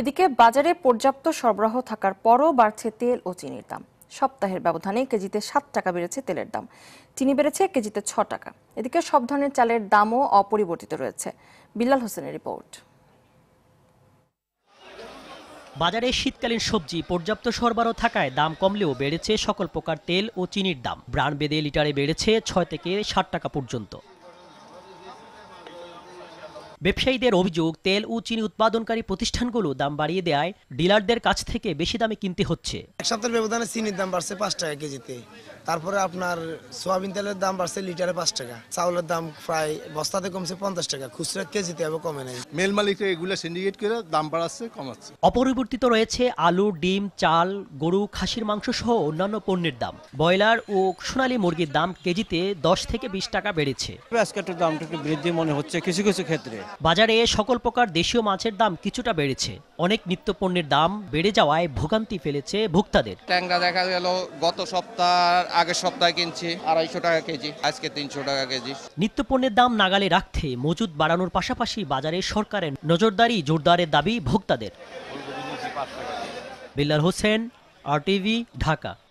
এদিকে বাজারে পর্যাপ্ত সরবরাহ থাকার পরও বাড়ছে তেল ও চিনির দাম সপ্তাহের ব্যবধানে কেজিতে সাত টাকা বেড়েছে তেলের দাম চিনি বেড়েছে কেজিতে ছ টাকা এদিকে সব ধরনের চালের দামও অপরিবর্তিত রয়েছে বিল্লাল হোসেনের রিপোর্ট বাজারে শীতকালীন সবজি পর্যাপ্ত সরবরাহ থাকায় দাম কমলেও বেড়েছে সকল প্রকার তেল ও চিনির দাম ব্রান্ড বেদে লিটারে বেড়েছে ছয় থেকে ষাট টাকা পর্যন্ত ব্যবসায়ীদের অভিযোগ তেল ও চিনি উৎপাদনকারী প্রতিষ্ঠানগুলো দাম বাড়িয়ে দেয় ডিলারদের কাছ থেকে বেশি দামে কিনতে হচ্ছে এক সপ্তাহের ব্যবধানে চিনির দাম বাড়ছে পাঁচ টাকা কেজিতে তারপরে আপনার সোয়াবিন তেলের দাম বাড়ছে লিটারে পাঁচ টাকা চাউলের দাম প্রায় বস্তাতে কমছে পঞ্চাশ টাকা খুচরা কেজিতে আবার কমে নেই মেল মালিক এগুলো সিন্ডিকেট করে দাম বাড়াচ্ছে কমাচ্ছে অপরিবর্তিত রয়েছে আলু ডিম চাল গরু খাসির মাংস সহ অন্যান্য পণ্যের দাম ব্রয়লার ও সোনালী মুরগির দাম কেজিতে দশ থেকে বিশ টাকা বেড়েছে আজকে একটু একটু বৃদ্ধি মনে হচ্ছে কিছু কিছু ক্ষেত্রে বাজারে সকল প্রকার দেশীয় মাছের দাম কিছুটা বেড়েছে অনেক নিত্যপণ্যের দাম বেড়ে যাওয়ায় ভোগান্তি ফেলেছে ভোক্তাদের ট্যাংরা দেখা গেল গত সপ্তাহ আগের সপ্তাহে কিনছি আড়াইশো টাকা কেজি আজকে তিনশো টাকা কেজি নিত্যপণ্যের দাম নাগালে রাখতে মজুদ বাড়ানোর পাশাপাশি বাজারে সরকারের নজরদারি জোরদারের দাবি ভোক্তাদের বিল্লাল হোসেন আর টিভি ঢাকা